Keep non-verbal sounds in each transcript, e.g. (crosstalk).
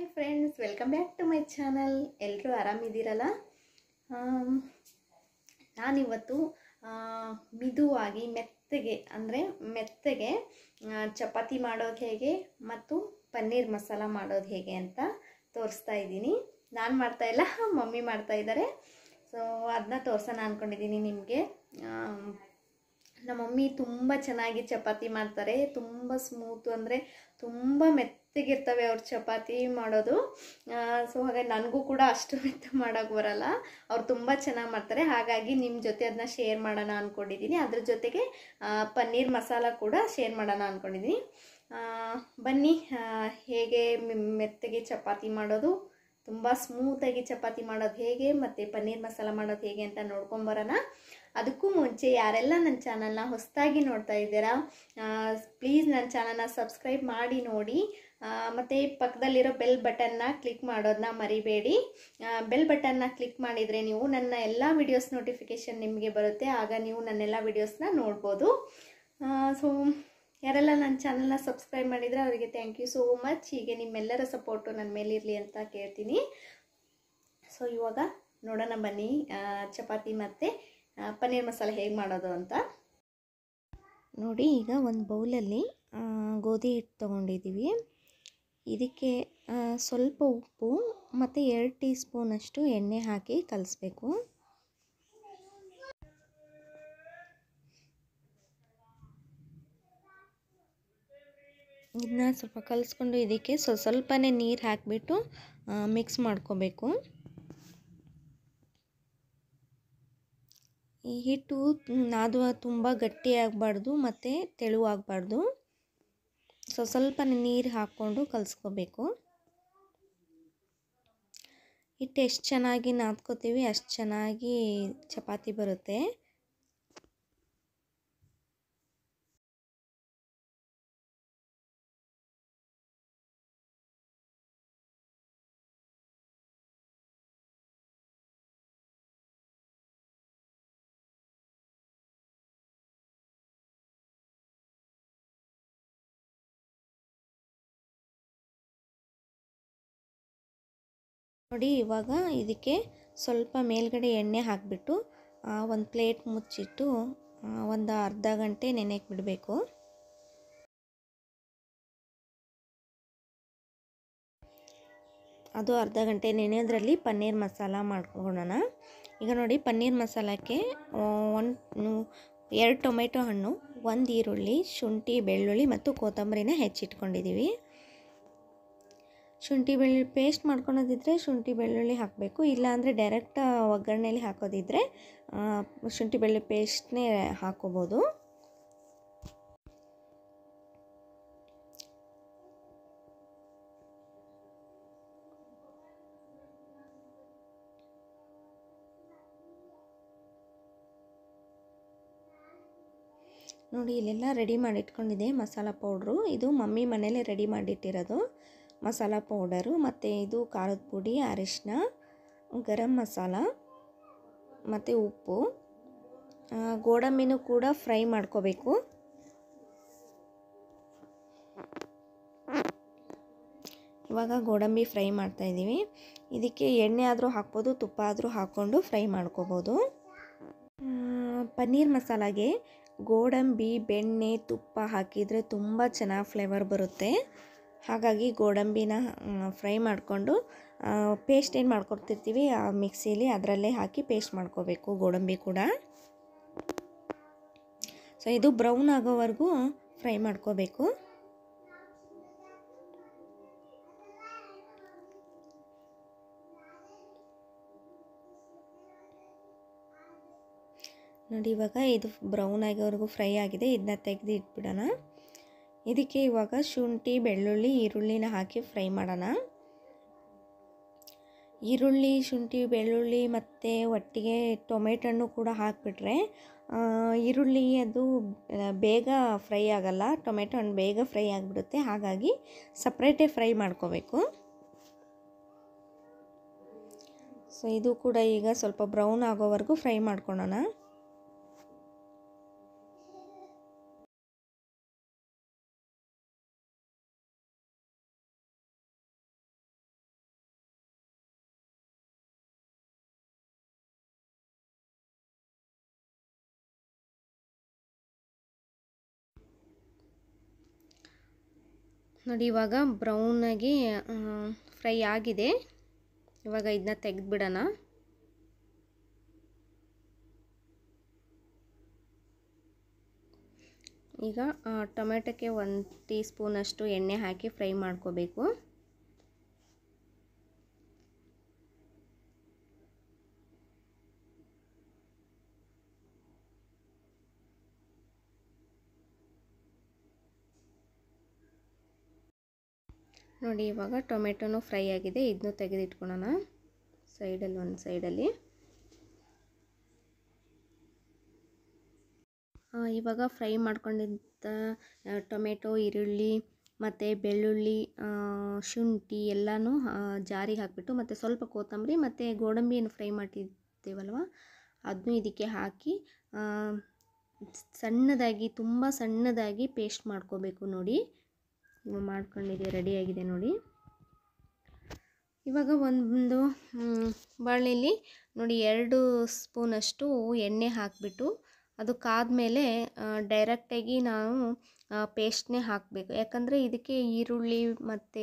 hi friends welcome back to my channel ಎಲ್ಲರೂ ಆರಾಮಿದ್ದೀರಲ್ಲ ನಾನಿವತ್ತು ಮಿದುವಾಗಿ ಮೆತ್ತಗೆ ಅಂದರೆ ಮೆತ್ತಗೆ ಚಪಾತಿ ಮಾಡೋದು ಹೇಗೆ ಮತ್ತು ಪನ್ನೀರ್ ಮಸಾಲ ಮಾಡೋದು ಹೇಗೆ ಅಂತ ತೋರಿಸ್ತಾ ಇದ್ದೀನಿ ನಾನು ಮಾಡ್ತಾ ಇಲ್ಲ ಮಮ್ಮಿ ಮಾಡ್ತಾ ಇದ್ದಾರೆ ಸೊ ಅದನ್ನ ತೋರ್ಸೋಣ ಅಂದ್ಕೊಂಡಿದ್ದೀನಿ ನಿಮಗೆ ನಮ್ಮ ಮಮ್ಮಿ ತುಂಬ ಚೆನ್ನಾಗಿ ಚಪಾತಿ ಮಾಡ್ತಾರೆ ತುಂಬ ಸ್ಮೂತು ಅಂದರೆ ತುಂಬ ಮೆತ್ತಗಿರ್ತವೆ ಅವ್ರು ಚಪಾತಿ ಮಾಡೋದು ಸೊ ಹಾಗೆ ನನಗೂ ಕೂಡ ಅಷ್ಟು (laughs) ಮೆತ್ತ ಮಾಡೋಕ್ಕೆ ಬರಲ್ಲ ಅವ್ರು ತುಂಬ ಚೆನ್ನಾಗಿ ಮಾಡ್ತಾರೆ ಹಾಗಾಗಿ ನಿಮ್ಮ ಜೊತೆ ಅದನ್ನ ಶೇರ್ ಮಾಡೋಣ ಅಂದ್ಕೊಂಡಿದ್ದೀನಿ ಅದ್ರ ಜೊತೆಗೆ ಪನ್ನೀರ್ ಮಸಾಲ ಕೂಡ ಶೇರ್ ಮಾಡೋಣ ಅಂದ್ಕೊಂಡಿದ್ದೀನಿ ಬನ್ನಿ ಹೇಗೆ ಮೆತ್ತಗೆ ಚಪಾತಿ ಮಾಡೋದು ತುಂಬ ಸ್ಮೂತಾಗಿ ಚಪಾತಿ ಮಾಡೋದು ಹೇಗೆ ಮತ್ತು ಪನ್ನೀರ್ ಮಸಾಲ ಮಾಡೋದು ಹೇಗೆ ಅಂತ ನೋಡ್ಕೊಂಬರೋಣ ಅದಕ್ಕೂ ಮುಂಚೆ ಯಾರೆಲ್ಲ ನನ್ನ ಚಾನಲ್ನ ಹೊಸದಾಗಿ ನೋಡ್ತಾ ಇದ್ದೀರಾ ಪ್ಲೀಸ್ ನನ್ನ ಚಾನಲ್ನ ಸಬ್ಸ್ಕ್ರೈಬ್ ಮಾಡಿ ನೋಡಿ ಮತ್ತು ಪಕ್ಕದಲ್ಲಿರೋ ಬೆಲ್ ಬಟನ್ನ ಕ್ಲಿಕ್ ಮಾಡೋದನ್ನ ಮರಿಬೇಡಿ ಬೆಲ್ ಬಟನ್ನ ಕ್ಲಿಕ್ ಮಾಡಿದರೆ ನೀವು ನನ್ನ ಎಲ್ಲ ವಿಡಿಯೋಸ್ ನೋಟಿಫಿಕೇಷನ್ ನಿಮಗೆ ಬರುತ್ತೆ ಆಗ ನೀವು ನನ್ನೆಲ್ಲ ವಿಡಿಯೋಸ್ನ ನೋಡ್ಬೋದು ಸೊ ಯಾರೆಲ್ಲ ನನ್ನ ಚಾನಲ್ನ ಸಬ್ಸ್ಕ್ರೈಬ್ ಮಾಡಿದರೆ ಅವರಿಗೆ ಥ್ಯಾಂಕ್ ಯು ಸೋ ಮಚ್ ಹೀಗೆ ನಿಮ್ಮೆಲ್ಲರ ಸಪೋರ್ಟು ನನ್ನ ಮೇಲಿರಲಿ ಅಂತ ಕೇಳ್ತೀನಿ ಸೊ ಇವಾಗ ನೋಡೋಣ ಬನ್ನಿ ಚಪಾತಿ ಮತ್ತು ಪನ್ನೀರ್ ಮಸಾಲೆ ಹೇಗೆ ಮಾಡೋದು ಅಂತ ನೋಡಿ ಈಗ ಒಂದು ಬೌಲಲ್ಲಿ ಗೋಧಿ ಹಿಟ್ಟು ತೊಗೊಂಡಿದ್ದೀವಿ ಇದಕ್ಕೆ ಸ್ವಲ್ಪ ಉಪ್ಪು ಮತ್ತು ಎರಡು ಟೀ ಸ್ಪೂನಷ್ಟು ಎಣ್ಣೆ ಹಾಕಿ ಕಲಿಸ್ಬೇಕು ಇದನ್ನ ಸ್ವಲ್ಪ ಕಲಿಸ್ಕೊಂಡು ಇದಕ್ಕೆ ಸ್ವಲ್ಪ ಸ್ವಲ್ಪನೇ ನೀರು ಹಾಕಿಬಿಟ್ಟು ಮಿಕ್ಸ್ ಮಾಡ್ಕೋಬೇಕು ಈ ಹಿಟ್ಟು ನಾದುವ ತುಂಬ ಗಟ್ಟಿ ಆಗಬಾರ್ದು ಮತ್ತು ತೆಳುವಾಗಬಾರ್ದು ಸ್ವಲ್ಪ ಸ್ವಲ್ಪ ನೀರು ಹಾಕ್ಕೊಂಡು ಕಲಿಸ್ಕೋಬೇಕು ಹಿಟ್ಟು ಎಷ್ಟು ಚೆನ್ನಾಗಿ ನಾದ್ಕೋತೀವಿ ಅಷ್ಟು ಚೆನ್ನಾಗಿ ಚಪಾತಿ ಬರುತ್ತೆ ನೋಡಿ ಇವಾಗ ಇದಕ್ಕೆ ಸ್ವಲ್ಪ ಮೇಲ್ಗಡೆ ಎಣ್ಣೆ ಹಾಕಿಬಿಟ್ಟು ಒಂದು ಪ್ಲೇಟ್ ಮುಚ್ಚಿಟ್ಟು ಒಂದು ಅರ್ಧ ಗಂಟೆ ನೆನೆಕ್ ಬಿಡಬೇಕು ಅದು ಅರ್ಧ ಗಂಟೆ ನೆನೆಯೋದ್ರಲ್ಲಿ ಪನ್ನೀರ್ ಮಸಾಲ ಮಾಡ್ಕೊಳ್ಳೋಣ ಈಗ ನೋಡಿ ಪನ್ನೀರ್ ಮಸಾಲಕ್ಕೆ ಒಂದು ಎರಡು ಟೊಮೆಟೊ ಹಣ್ಣು ಒಂದು ಈರುಳ್ಳಿ ಶುಂಠಿ ಬೆಳ್ಳುಳ್ಳಿ ಮತ್ತು ಕೊತ್ತಂಬರಿನ ಹೆಚ್ಚಿಟ್ಕೊಂಡಿದ್ದೀವಿ ಶುಂಠಿ ಬೆಳ್ಳುಳ್ಳಿ ಪೇಸ್ಟ್ ಮಾಡ್ಕೊಳೋದಿದ್ರೆ ಶುಂಠಿ ಬೆಳ್ಳುಳ್ಳಿ ಹಾಕಬೇಕು ಇಲ್ಲಾಂದರೆ ಡೈರೆಕ್ಟ್ ಒಗ್ಗರಣೆಯಲ್ಲಿ ಹಾಕೋದಿದ್ರೆ ಶುಂಠಿ ಬೆಳ್ಳುಳ್ಳಿ ಪೇಸ್ಟ್ನೇ ಹಾಕೋಬೋದು ನೋಡಿ ಇಲ್ಲೆಲ್ಲ ರೆಡಿ ಮಾಡಿಟ್ಕೊಂಡಿದೆ ಮಸಾಲ ಪೌಡ್ರು ಇದು ಮಮ್ಮಿ ಮನೇಲೆ ರೆಡಿ ಮಾಡಿಟ್ಟಿರೋದು ಮಸಾಲ ಪೌಡರು ಮತ್ತು ಇದು ಖಾರದ ಪುಡಿ ಅರಿಶಿನ ಗರಂ ಮಸಾಲ ಮತ್ತು ಉಪ್ಪು ಗೋಡಂಬಿನೂ ಕೂಡ ಫ್ರೈ ಮಾಡ್ಕೋಬೇಕು ಇವಾಗ ಗೋಡಂಬಿ ಫ್ರೈ ಮಾಡ್ತಾಯಿದ್ದೀವಿ ಇದಕ್ಕೆ ಎಣ್ಣೆ ಆದರೂ ಹಾಕ್ಬೋದು ತುಪ್ಪ ಆದರೂ ಹಾಕ್ಕೊಂಡು ಫ್ರೈ ಮಾಡ್ಕೋಬೋದು ಪನ್ನೀರ್ ಮಸಾಲಾಗೆ ಗೋಡಂಬಿ ಬೆಣ್ಣೆ ತುಪ್ಪ ಹಾಕಿದರೆ ತುಂಬ ಚೆನ್ನಾಗಿ ಫ್ಲೇವರ್ ಬರುತ್ತೆ ಹಾಗಾಗಿ ಗೋಡಂಬಿನ ಫ್ರೈ ಮಾಡಿಕೊಂಡು ಪೇಸ್ಟ್ ಏನು ಮಾಡ್ಕೊಡ್ತಿರ್ತೀವಿ ಆ ಮಿಕ್ಸಿಲಿ ಅದರಲ್ಲೇ ಹಾಕಿ ಪೇಸ್ಟ್ ಮಾಡ್ಕೋಬೇಕು ಗೋಡಂಬಿ ಕೂಡ ಸೊ ಇದು ಬ್ರೌನ್ ಆಗೋವರೆಗೂ ಫ್ರೈ ಮಾಡ್ಕೋಬೇಕು ನೋಡಿ ಇವಾಗ ಇದು ಬ್ರೌನ್ ಆಗೋವರೆಗೂ ಫ್ರೈ ಆಗಿದೆ ಇದನ್ನ ತೆಗೆದು ಇಟ್ಬಿಡೋಣ ಇದಕ್ಕೆ ಇವಾಗ ಶುಂಠಿ ಬೆಳ್ಳುಳ್ಳಿ ಈರುಳ್ಳಿನ ಹಾಕಿ ಫ್ರೈ ಮಾಡೋಣ ಈರುಳ್ಳಿ ಶುಂಠಿ ಬೆಳ್ಳುಳ್ಳಿ ಮತ್ತು ಒಟ್ಟಿಗೆ ಟೊಮೆಟೊ ಕೂಡ ಹಾಕಿಬಿಟ್ರೆ ಈರುಳ್ಳಿ ಅದು ಬೇಗ ಫ್ರೈ ಆಗಲ್ಲ ಟೊಮೆಟೊ ಹಣ್ಣು ಬೇಗ ಫ್ರೈ ಆಗಿಬಿಡುತ್ತೆ ಹಾಗಾಗಿ ಸಪ್ರೇಟೇ ಫ್ರೈ ಮಾಡ್ಕೋಬೇಕು ಸೊ ಇದು ಕೂಡ ಈಗ ಸ್ವಲ್ಪ ಬ್ರೌನ್ ಆಗೋವರೆಗೂ ಫ್ರೈ ಮಾಡ್ಕೊಳ್ಳೋಣ ನೋಡಿ ಇವಾಗ ಬ್ರೌನಾಗಿ ಫ್ರೈ ಆಗಿದೆ ಇವಾಗ ಇದನ್ನ ತೆಗೆದುಬಿಡೋಣ ಈಗ ಟೊಮೆಟೊಕ್ಕೆ ಒಂದು ಟೀ ಸ್ಪೂನಷ್ಟು ಎಣ್ಣೆ ಹಾಕಿ ಫ್ರೈ ಮಾಡ್ಕೋಬೇಕು ನೋಡಿ ಇವಾಗ ಟೊಮೆಟೊನೂ ಫ್ರೈ ಆಗಿದೆ ಇದನ್ನೂ ತೆಗೆದಿಟ್ಕೊಳೋಣ ಸೈಡಲ್ಲಿ ಒಂದು ಸೈಡಲ್ಲಿ ಇವಾಗ ಫ್ರೈ ಮಾಡ್ಕೊಂಡಿದ್ದ ಟೊಮೆಟೊ ಈರುಳ್ಳಿ ಮತ್ತು ಬೆಳ್ಳುಳ್ಳಿ ಶುಂಠಿ ಎಲ್ಲನೂ ಜಾರಿಗೆ ಹಾಕಿಬಿಟ್ಟು ಮತ್ತು ಸ್ವಲ್ಪ ಕೊತ್ತಂಬರಿ ಮತ್ತು ಗೋಡಂಬಿಯನ್ನು ಫ್ರೈ ಮಾಡಿದ್ದೇವಲ್ವ ಅದನ್ನು ಇದಕ್ಕೆ ಹಾಕಿ ಸಣ್ಣದಾಗಿ ತುಂಬ ಸಣ್ಣದಾಗಿ ಪೇಸ್ಟ್ ಮಾಡ್ಕೋಬೇಕು ನೋಡಿ ಮಾಡ್ಕೊಂಡಿದ್ದೀವಿ ರೆಡಿಯಾಗಿದೆ ನೋಡಿ ಇವಾಗ ಒಂದು ಬಾಣಲಿಲಿ ನೋಡಿ ಎರಡು ಸ್ಪೂನಷ್ಟು ಎಣ್ಣೆ ಹಾಕಿಬಿಟ್ಟು ಅದು ಕಾದಮೇಲೆ ಡೈರೆಕ್ಟಾಗಿ ನಾವು ಪೇಸ್ಟ್ನೇ ಹಾಕಬೇಕು ಯಾಕಂದರೆ ಇದಕ್ಕೆ ಈರುಳ್ಳಿ ಮತ್ತು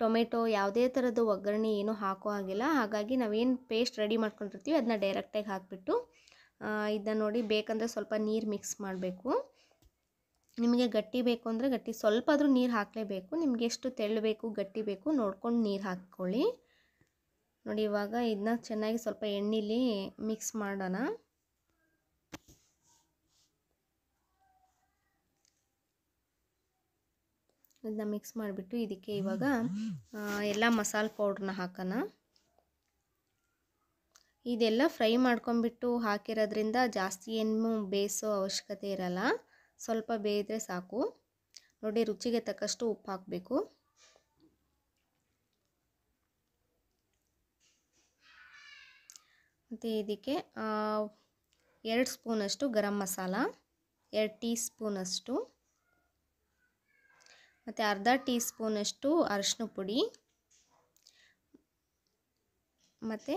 ಟೊಮೆಟೊ ಯಾವುದೇ ಥರದ್ದು ಒಗ್ಗರಣೆ ಏನೂ ಹಾಕೋ ಹಾಗಿಲ್ಲ ಹಾಗಾಗಿ ನಾವೇನು ಪೇಸ್ಟ್ ರೆಡಿ ಮಾಡ್ಕೊಂಡಿರ್ತೀವಿ ಅದನ್ನ ಡೈರೆಕ್ಟಾಗಿ ಹಾಕಿಬಿಟ್ಟು ಇದನ್ನ ನೋಡಿ ಬೇಕಂದರೆ ಸ್ವಲ್ಪ ನೀರು ಮಿಕ್ಸ್ ಮಾಡಬೇಕು ನಿಮಗೆ ಗಟ್ಟಿ ಬೇಕು ಅಂದರೆ ಗಟ್ಟಿ ಸ್ವಲ್ಪ ಆದರೂ ನೀರು ಹಾಕಲೇಬೇಕು ನಿಮಗೆ ಎಷ್ಟು ತೆಳ್ಳಬೇಕು ಗಟ್ಟಿ ಬೇಕು ನೋಡ್ಕೊಂಡು ನೀರು ಹಾಕ್ಕೊಳ್ಳಿ ನೋಡಿ ಇವಾಗ ಇದನ್ನ ಚೆನ್ನಾಗಿ ಸ್ವಲ್ಪ ಎಣ್ಣೆಲಿ ಮಿಕ್ಸ್ ಮಾಡೋಣ ಇದನ್ನ ಮಿಕ್ಸ್ ಮಾಡಿಬಿಟ್ಟು ಇದಕ್ಕೆ ಇವಾಗ ಎಲ್ಲ ಮಸಾಲೆ ಪೌಡ್ರನ್ನ ಹಾಕೋಣ ಇದೆಲ್ಲ ಫ್ರೈ ಮಾಡ್ಕೊಂಬಿಟ್ಟು ಹಾಕಿರೋದ್ರಿಂದ ಜಾಸ್ತಿ ಏನು ಬೇಯಿಸೋ ಅವಶ್ಯಕತೆ ಇರಲ್ಲ ಸ್ವಲ್ಪ ಬೇಯಿದ್ರೆ ಸಾಕು ನೋಡಿ ರುಚಿಗೆ ತಕ್ಕಷ್ಟು ಉಪ್ಪು ಹಾಕಬೇಕು ಮತ್ತು ಇದಕ್ಕೆ ಎರಡು ಸ್ಪೂನಷ್ಟು ಗರಂ ಮಸಾಲ ಎರಡು ಟೀ ಸ್ಪೂನಷ್ಟು ಮತ್ತು ಅರ್ಧ ಟೀ ಸ್ಪೂನಷ್ಟು ಅರಶಿನ ಪುಡಿ ಮತ್ತು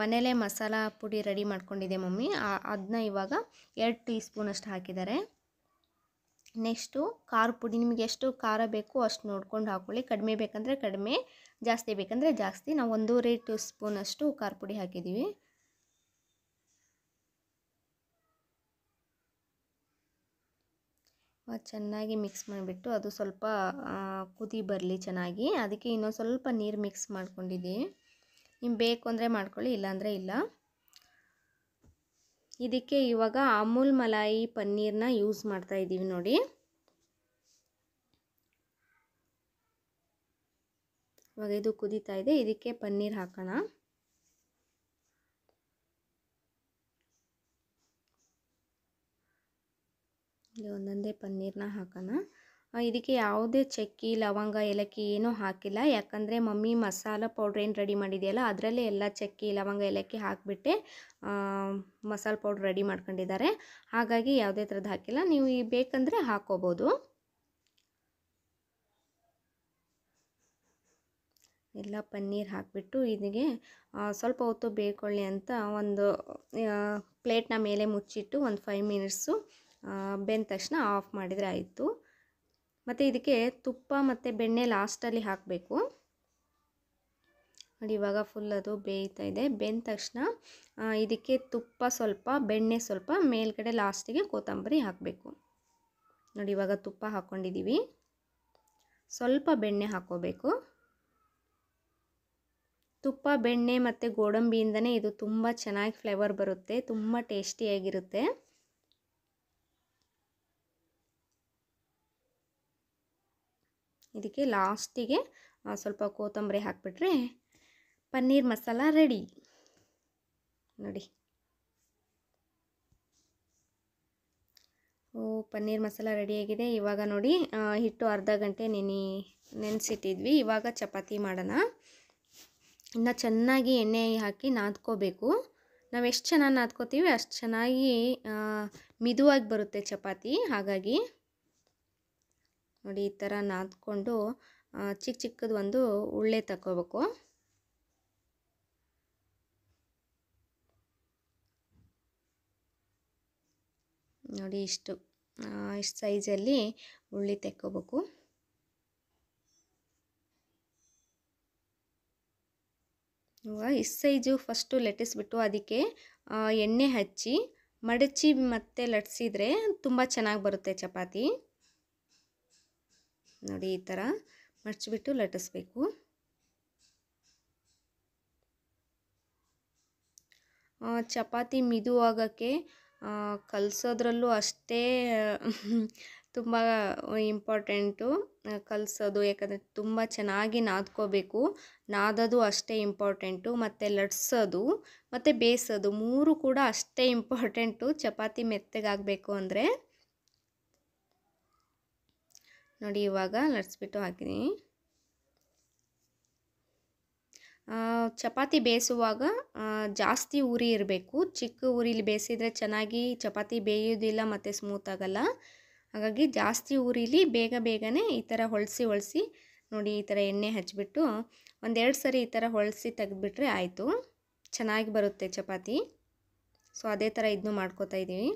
ಮನೇಲೇ ಮಸಾಲ ಪುಡಿ ರೆಡಿ ಮಾಡ್ಕೊಂಡಿದೆ ಮಮ್ಮಿ ಅದನ್ನ ಇವಾಗ ಎರಡು ಟೀ ಸ್ಪೂನಷ್ಟು ಹಾಕಿದ್ದಾರೆ ನೆಕ್ಸ್ಟು ಖಾರ ಪುಡಿ ನಿಮಗೆ ಎಷ್ಟು ಖಾರ ಬೇಕು ಅಷ್ಟು ನೋಡ್ಕೊಂಡು ಹಾಕ್ಕೊಳ್ಳಿ ಕಡಿಮೆ ಬೇಕಂದರೆ ಕಡಿಮೆ ಜಾಸ್ತಿ ಬೇಕಂದರೆ ಜಾಸ್ತಿ ನಾವು ಒಂದೂವರೆ ಟೂ ಸ್ಪೂನಷ್ಟು ಖಾರ ಪುಡಿ ಹಾಕಿದ್ದೀವಿ ಚೆನ್ನಾಗಿ ಮಿಕ್ಸ್ ಮಾಡಿಬಿಟ್ಟು ಅದು ಸ್ವಲ್ಪ ಕುದಿ ಬರಲಿ ಚೆನ್ನಾಗಿ ಅದಕ್ಕೆ ಇನ್ನೊಂದು ಸ್ವಲ್ಪ ನೀರು ಮಿಕ್ಸ್ ಮಾಡ್ಕೊಂಡಿದ್ದೀವಿ ನಿಮ್ಗೆ ಬೇಕು ಅಂದರೆ ಮಾಡ್ಕೊಳ್ಳಿ ಇಲ್ಲಾಂದರೆ ಇಲ್ಲ ಇದಕ್ಕೆ ಇವಾಗ ಅಮೂಲ್ ಮಲಾಯಿ ಪನ್ನೀರ್ನ ಯೂಸ್ ಮಾಡ್ತಾ ಇದ್ದೀವಿ ನೋಡಿ ಇವಾಗ ಇದು ಕುದೀತಾ ಇದೆ ಇದಕ್ಕೆ ಪನ್ನೀರ್ ಹಾಕೋಣ ಒಂದೊಂದೇ ಪನ್ನೀರ್ನ ಹಾಕೋಣ ಇದಕ್ಕೆ ಯಾವುದೇ ಚಕ್ಕಿ ಲವಂಗ ಏಲಕ್ಕಿ ಏನೂ ಹಾಕಿಲ್ಲ ಯಾಕಂದರೆ ಮಮ್ಮಿ ಮಸಾಲ ಪೌಡ್ರ್ ಏನು ರೆಡಿ ಮಾಡಿದೆಯಲ್ಲ ಅದರಲ್ಲೇ ಎಲ್ಲ ಚಕ್ಕಿ ಲವಂಗ ಏಲಕ್ಕಿ ಹಾಕಿಬಿಟ್ಟೆ ಮಸಾಲ ಪೌಡ್ರ್ ರೆಡಿ ಮಾಡ್ಕೊಂಡಿದ್ದಾರೆ ಹಾಗಾಗಿ ಯಾವುದೇ ಥರದ್ದು ಹಾಕಿಲ್ಲ ನೀವು ಈ ಬೇಕಂದರೆ ಹಾಕೋಬೋದು ಎಲ್ಲ ಪನ್ನೀರ್ ಹಾಕಿಬಿಟ್ಟು ಇದಕ್ಕೆ ಸ್ವಲ್ಪ ಹೊತ್ತು ಬೇಕೊಳ್ಳಿ ಅಂತ ಒಂದು ಪ್ಲೇಟ್ನ ಮೇಲೆ ಮುಚ್ಚಿಟ್ಟು ಒಂದು ಫೈವ್ ಮಿನಿಟ್ಸು ಬೆಂದ ತಕ್ಷಣ ಆಫ್ ಮಾಡಿದರೆ ಆಯಿತು ಮತ್ತು ಇದಕ್ಕೆ ತುಪ್ಪ ಮತ್ತು ಬೆಣ್ಣೆ ಲಾಸ್ಟಲ್ಲಿ ಹಾಕಬೇಕು ನೋಡಿ ಇವಾಗ ಫುಲ್ ಅದು ಬೇಯ್ತಾ ಇದೆ ಬೆಂದ ತಕ್ಷಣ ಇದಕ್ಕೆ ತುಪ್ಪ ಸ್ವಲ್ಪ ಬೆಣ್ಣೆ ಸ್ವಲ್ಪ ಮೇಲ್ಗಡೆ ಲಾಸ್ಟಿಗೆ ಕೊತ್ತಂಬರಿ ಹಾಕಬೇಕು ನೋಡಿ ಇವಾಗ ತುಪ್ಪ ಹಾಕ್ಕೊಂಡಿದ್ದೀವಿ ಸ್ವಲ್ಪ ಬೆಣ್ಣೆ ಹಾಕ್ಕೋಬೇಕು ತುಪ್ಪ ಬೆಣ್ಣೆ ಮತ್ತು ಗೋಡಂಬಿಯಿಂದನೇ ಇದು ತುಂಬ ಚೆನ್ನಾಗಿ ಫ್ಲೇವರ್ ಬರುತ್ತೆ ತುಂಬ ಟೇಸ್ಟಿಯಾಗಿರುತ್ತೆ ಇದಕ್ಕೆ ಲಾಸ್ಟಿಗೆ ಸ್ವಲ್ಪ ಕೊತ್ತಂಬರಿ ಹಾಕಿಬಿಟ್ರೆ ಪನ್ನೀರ್ ಮಸಾಲ ರೆಡಿ ನೋಡಿ ಓ ಪನ್ನೀರ್ ಮಸಾಲ ರೆಡಿಯಾಗಿದೆ ಇವಾಗ ನೋಡಿ ಹಿಟ್ಟು ಅರ್ಧ ಗಂಟೆ ನೆನೆ ನೆನೆಸಿಟ್ಟಿದ್ವಿ ಇವಾಗ ಚಪಾತಿ ಮಾಡೋಣ ಇನ್ನು ಚೆನ್ನಾಗಿ ಎಣ್ಣೆ ಹಾಕಿ ನಾದ್ಕೋಬೇಕು ನಾವು ಎಷ್ಟು ಚೆನ್ನಾಗಿ ನಾದ್ಕೋತೀವಿ ಅಷ್ಟು ಚೆನ್ನಾಗಿ ಮಿದುವಾಗಿ ಬರುತ್ತೆ ಚಪಾತಿ ಹಾಗಾಗಿ ನೋಡಿ ಈ ಥರ ನಾದ್ಕೊಂಡು ಚಿಕ್ಕ ಚಿಕ್ಕದು ಒಂದು ಉಳ್ಳೆ ತಗೋಬೇಕು ನೋಡಿ ಇಷ್ಟು ಇಷ್ಟು ಸೈಜಲ್ಲಿ ಉಳ್ಳಿ ತೆಕ್ಕೋಬೇಕು ಇವಾಗ ಇಷ್ಟು ಸೈಜು ಫಸ್ಟು ಲಟ್ಟಿಸ್ಬಿಟ್ಟು ಅದಕ್ಕೆ ಎಣ್ಣೆ ಹಚ್ಚಿ ಮಡಚಿ ಮತ್ತೆ ಲಟ್ಸಿದ್ರೆ ತುಂಬ ಚೆನ್ನಾಗಿ ಬರುತ್ತೆ ಚಪಾತಿ ನೋಡಿ ಈ ಥರ ಮಡಚಿಬಿಟ್ಟು ಲಟ್ಟಿಸ್ಬೇಕು ಚಪಾತಿ ಮಿದುವಾಗೋಕ್ಕೆ ಕಲಸೋದ್ರಲ್ಲೂ ಅಷ್ಟೇ ತುಂಬ ಇಂಪಾರ್ಟೆಂಟು ಕಲಿಸೋದು ಯಾಕಂದರೆ ತುಂಬ ಚೆನ್ನಾಗಿ ನಾದ್ಕೋಬೇಕು ನಾದೋದು ಅಷ್ಟೇ ಇಂಪಾರ್ಟೆಂಟು ಮತ್ತು ಲಟ್ಸೋದು ಮತ್ತು ಬೇಯಿಸೋದು ಮೂರು ಕೂಡ ಅಷ್ಟೇ ಇಂಪಾರ್ಟೆಂಟು ಚಪಾತಿ ಮೆತ್ತಗಾಗಬೇಕು ಅಂದರೆ ನೋಡಿ ಇವಾಗ ಲಟ್ಸ್ಬಿಟ್ಟು ಹಾಕಿದ್ದೀನಿ ಚಪಾತಿ ಬೇಯಿಸುವಾಗ ಜಾಸ್ತಿ ಉರಿ ಇರಬೇಕು ಚಿಕ್ಕ ಉರಿಲಿ ಬೇಯಿಸಿದರೆ ಚೆನ್ನಾಗಿ ಚಪಾತಿ ಬೇಯೋದಿಲ್ಲ ಮತ್ತು ಸ್ಮೂತ್ ಆಗಲ್ಲ ಹಾಗಾಗಿ ಜಾಸ್ತಿ ಉರಿಲಿ ಬೇಗ ಬೇಗನೆ ಈ ಥರ ಹೊಳಸಿ ಹೊಳಸಿ ನೋಡಿ ಈ ಥರ ಎಣ್ಣೆ ಹಚ್ಚಿಬಿಟ್ಟು ಒಂದೆರಡು ಸರಿ ಈ ಥರ ಹೊಳಸಿ ತೆಗೆದ್ಬಿಟ್ರೆ ಆಯಿತು ಚೆನ್ನಾಗಿ ಬರುತ್ತೆ ಚಪಾತಿ ಸೊ ಅದೇ ಥರ ಇದನ್ನೂ ಮಾಡ್ಕೋತಾ ಇದ್ದೀವಿ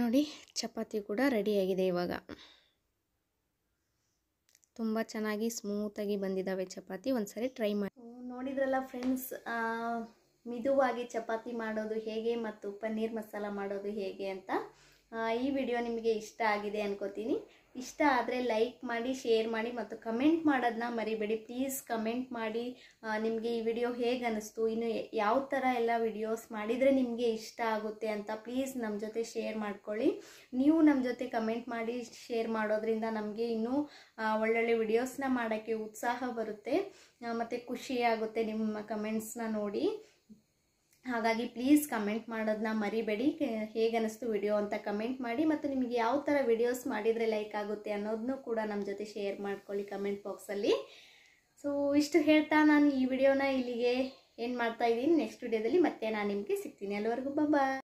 ನೋಡಿ ಚಪಾತಿ ಕೂಡ ರೆಡಿಯಾಗಿದೆ ಇವಾಗ ತುಂಬ ಚೆನ್ನಾಗಿ ಸ್ಮೂತಾಗಿ ಬಂದಿದ್ದಾವೆ ಚಪಾತಿ ಒಂದ್ಸರಿ ಟ್ರೈ ಮಾಡಿ ನೋಡಿದ್ರಲ್ಲ ಫ್ರೆಂಡ್ಸ್ ಮಿದುವಾಗಿ ಚಪಾತಿ ಮಾಡೋದು ಹೇಗೆ ಮತ್ತು ಪನ್ನೀರ್ ಮಸಾಲ ಮಾಡೋದು ಹೇಗೆ ಅಂತ ಈ ವಿಡಿಯೋ ನಿಮಗೆ ಇಷ್ಟ ಆಗಿದೆ ಅನ್ಕೋತೀನಿ ಇಷ್ಟ ಆದರೆ ಲೈಕ್ ಮಾಡಿ ಶೇರ್ ಮಾಡಿ ಮತ್ತು ಕಮೆಂಟ್ ಮಾಡೋದನ್ನ ಮರಿಬೇಡಿ ಪ್ಲೀಸ್ ಕಮೆಂಟ್ ಮಾಡಿ ನಿಮಗೆ ಈ ವಿಡಿಯೋ ಹೇಗೆ ಅನ್ನಿಸ್ತು ಇನ್ನು ಯಾವ ಥರ ಎಲ್ಲ ವಿಡಿಯೋಸ್ ಮಾಡಿದರೆ ನಿಮಗೆ ಇಷ್ಟ ಆಗುತ್ತೆ ಅಂತ ಪ್ಲೀಸ್ ನಮ್ಮ ಜೊತೆ ಶೇರ್ ಮಾಡ್ಕೊಳ್ಳಿ ನೀವು ನಮ್ಮ ಜೊತೆ ಕಮೆಂಟ್ ಮಾಡಿ ಶೇರ್ ಮಾಡೋದ್ರಿಂದ ನಮಗೆ ಇನ್ನೂ ಒಳ್ಳೊಳ್ಳೆ ವಿಡಿಯೋಸ್ನ ಮಾಡೋಕ್ಕೆ ಉತ್ಸಾಹ ಬರುತ್ತೆ ಮತ್ತು ಖುಷಿಯಾಗುತ್ತೆ ನಿಮ್ಮ ಕಮೆಂಟ್ಸ್ನ ನೋಡಿ ಹಾಗಾಗಿ ಪ್ಲೀಸ್ ಕಮೆಂಟ್ ಮಾಡೋದನ್ನ ಮರಿಬೇಡಿ ಹೇಗೆ ಅನ್ನಿಸ್ತು ವಿಡಿಯೋ ಅಂತ ಕಮೆಂಟ್ ಮಾಡಿ ಮತ್ತು ನಿಮಗೆ ಯಾವ ಥರ ವಿಡಿಯೋಸ್ ಮಾಡಿದರೆ ಲೈಕ್ ಆಗುತ್ತೆ ಅನ್ನೋದನ್ನು ಕೂಡ ನಮ್ಮ ಜೊತೆ ಶೇರ್ ಮಾಡ್ಕೊಳ್ಳಿ ಕಮೆಂಟ್ ಬಾಕ್ಸಲ್ಲಿ ಸೊ ಇಷ್ಟು ಹೇಳ್ತಾ ನಾನು ಈ ವಿಡಿಯೋನ ಇಲ್ಲಿಗೆ ಏನು ಮಾಡ್ತಾ ಇದ್ದೀನಿ ನೆಕ್ಸ್ಟ್ ವಿಡಿಯೋದಲ್ಲಿ ಮತ್ತೆ ನಾನು ನಿಮಗೆ ಸಿಗ್ತೀನಿ ಅಲ್ಲಿವರೆಗೂ ಬಾಯ್